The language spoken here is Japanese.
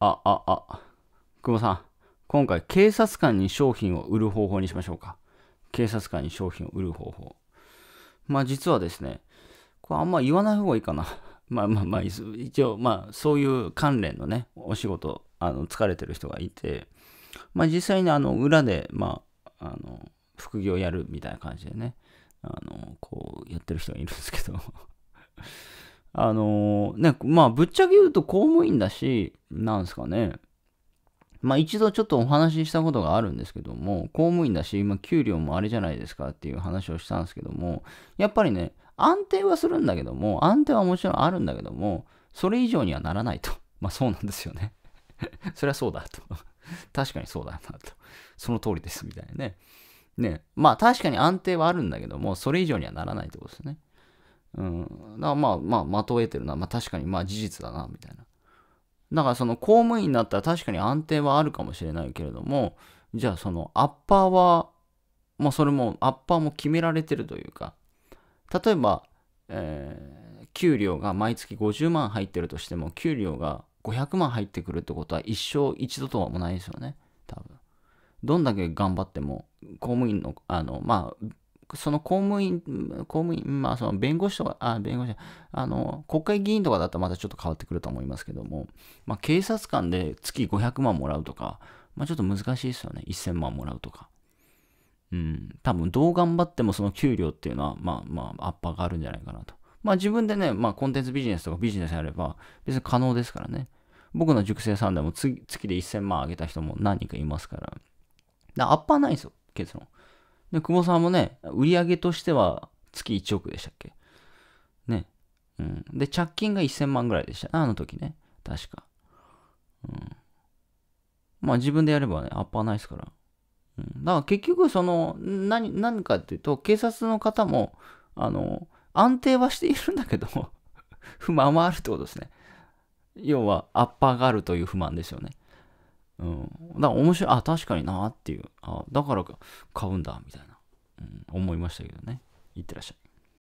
あ、あ、あ。久保さん、今回警察官に商品を売る方法にしましょうか。警察官に商品を売る方法。まあ実はですね、これあんま言わない方がいいかな。まあまあまあ、一応、まあそういう関連のね、お仕事、あの疲れてる人がいて、まあ実際にあの裏で、まあ、あの、副業やるみたいな感じでね、あの、こうやってる人がいるんですけどあのー、ね、まあ、ぶっちゃけ言うと公務員だし、なんすかね。まあ、一度ちょっとお話ししたことがあるんですけども、公務員だし、今、給料もあれじゃないですかっていう話をしたんですけども、やっぱりね、安定はするんだけども、安定はもちろんあるんだけども、それ以上にはならないと。まあ、そうなんですよね。そりゃそうだと。確かにそうだなと。その通りです、みたいなね。ね。まあ、確かに安定はあるんだけども、それ以上にはならないってことですね。うん、だまあまあまとえてるな、まあ、確かにまあ事実だなみたいなだからその公務員になったら確かに安定はあるかもしれないけれどもじゃあそのアッパーはもうそれもアッパーも決められてるというか例えば、えー、給料が毎月50万入ってるとしても給料が500万入ってくるってことは一生一度とはもないですよね多分どんだけ頑張っても公務員のあのまあその公務員、公務員、まあその弁護士とか、あ、弁護士、あの、国会議員とかだとまたちょっと変わってくると思いますけども、まあ警察官で月500万もらうとか、まあちょっと難しいですよね。1000万もらうとか。うん、多分どう頑張ってもその給料っていうのは、まあまあ、アッパーがあるんじゃないかなと。まあ自分でね、まあコンテンツビジネスとかビジネスやれば別に可能ですからね。僕の塾生さんでも月で1000万あげた人も何人かいますから。だからアッパーないんですよ、結論。で、久保さんもね、売上としては月1億でしたっけね。うん。で、着金が1000万ぐらいでした。あの時ね。確か。うん。まあ自分でやればね、アッパーないですから。うん。だから結局、その、何、何かっていうと、警察の方も、あの、安定はしているんだけど 不満はあるってことですね。要は、アッパーがあるという不満ですよね。うん。だから面白い。あ、確かになっていう。あ、だから買うんだ、みたいな。うん、思いましたけどねいってらっしゃい